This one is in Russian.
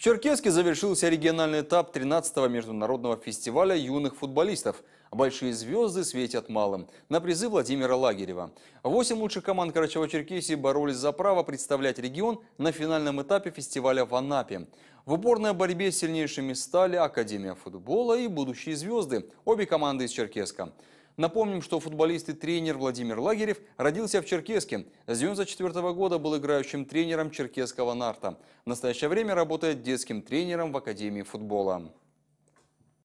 В Черкеске завершился региональный этап 13-го международного фестиваля юных футболистов. Большие звезды светят малым. На призы Владимира Лагерева. Восемь лучших команд Карачева-Черкесии боролись за право представлять регион на финальном этапе фестиваля в Анапе. В упорной борьбе сильнейшими стали Академия футбола и будущие звезды. Обе команды из Черкеска. Напомним, что футболист и тренер Владимир Лагерев родился в Черкеске. С 94 -го года был играющим тренером черкесского «Нарта». В настоящее время работает детским тренером в Академии футбола.